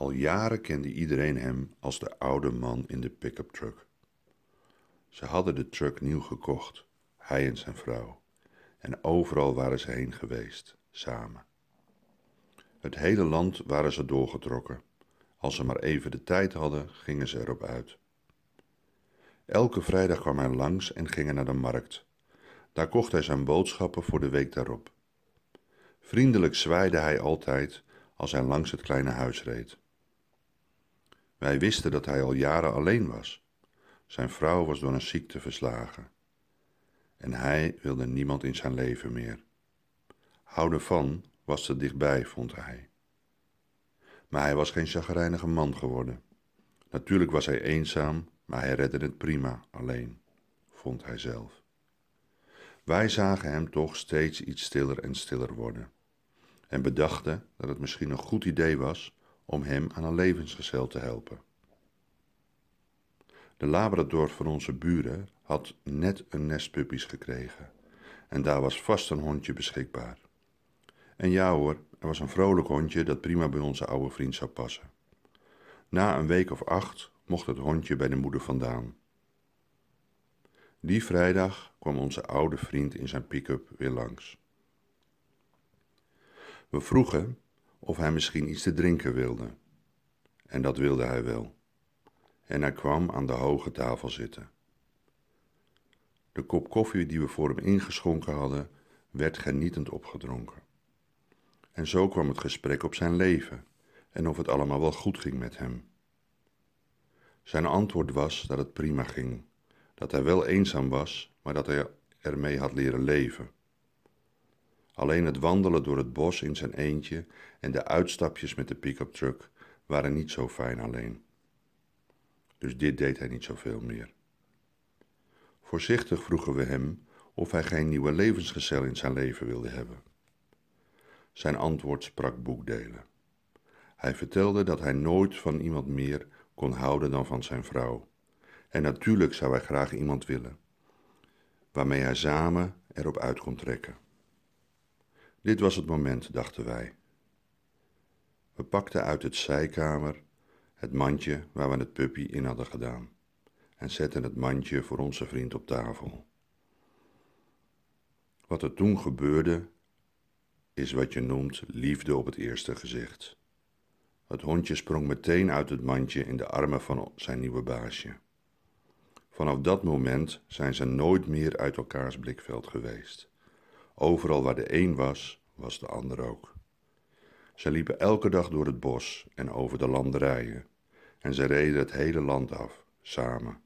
Al jaren kende iedereen hem als de oude man in de pick-up truck. Ze hadden de truck nieuw gekocht, hij en zijn vrouw, en overal waren ze heen geweest, samen. Het hele land waren ze doorgetrokken. Als ze maar even de tijd hadden, gingen ze erop uit. Elke vrijdag kwam hij langs en ging hij naar de markt. Daar kocht hij zijn boodschappen voor de week daarop. Vriendelijk zwaaide hij altijd als hij langs het kleine huis reed. Wij wisten dat hij al jaren alleen was. Zijn vrouw was door een ziekte verslagen. En hij wilde niemand in zijn leven meer. Houden van was te dichtbij, vond hij. Maar hij was geen chagrijnige man geworden. Natuurlijk was hij eenzaam, maar hij redde het prima alleen, vond hij zelf. Wij zagen hem toch steeds iets stiller en stiller worden en bedachten dat het misschien een goed idee was om hem aan een levensgezel te helpen. De labrador van onze buren had net een nest puppies gekregen en daar was vast een hondje beschikbaar. En ja hoor, er was een vrolijk hondje dat prima bij onze oude vriend zou passen. Na een week of acht mocht het hondje bij de moeder vandaan. Die vrijdag kwam onze oude vriend in zijn pick-up weer langs. We vroegen of hij misschien iets te drinken wilde. En dat wilde hij wel. En hij kwam aan de hoge tafel zitten. De kop koffie die we voor hem ingeschonken hadden, werd genietend opgedronken. En zo kwam het gesprek op zijn leven en of het allemaal wel goed ging met hem. Zijn antwoord was dat het prima ging, dat hij wel eenzaam was, maar dat hij ermee had leren leven. Alleen het wandelen door het bos in zijn eentje en de uitstapjes met de pick-up truck waren niet zo fijn alleen. Dus dit deed hij niet zoveel meer. Voorzichtig vroegen we hem of hij geen nieuwe levensgezel in zijn leven wilde hebben. Zijn antwoord sprak boekdelen. Hij vertelde dat hij nooit van iemand meer kon houden dan van zijn vrouw. En natuurlijk zou hij graag iemand willen, waarmee hij samen erop uit kon trekken. Dit was het moment, dachten wij. We pakten uit het zijkamer het mandje waar we het puppy in hadden gedaan en zetten het mandje voor onze vriend op tafel. Wat er toen gebeurde, is wat je noemt liefde op het eerste gezicht. Het hondje sprong meteen uit het mandje in de armen van zijn nieuwe baasje. Vanaf dat moment zijn ze nooit meer uit elkaars blikveld geweest. Overal waar de een was, was de ander ook. Ze liepen elke dag door het bos en over de landerijen. En ze reden het hele land af, samen.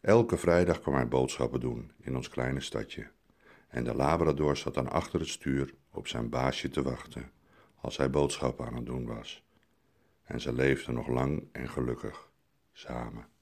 Elke vrijdag kwam hij boodschappen doen in ons kleine stadje. En de Labrador zat dan achter het stuur op zijn baasje te wachten, als hij boodschappen aan het doen was. En ze leefden nog lang en gelukkig, samen.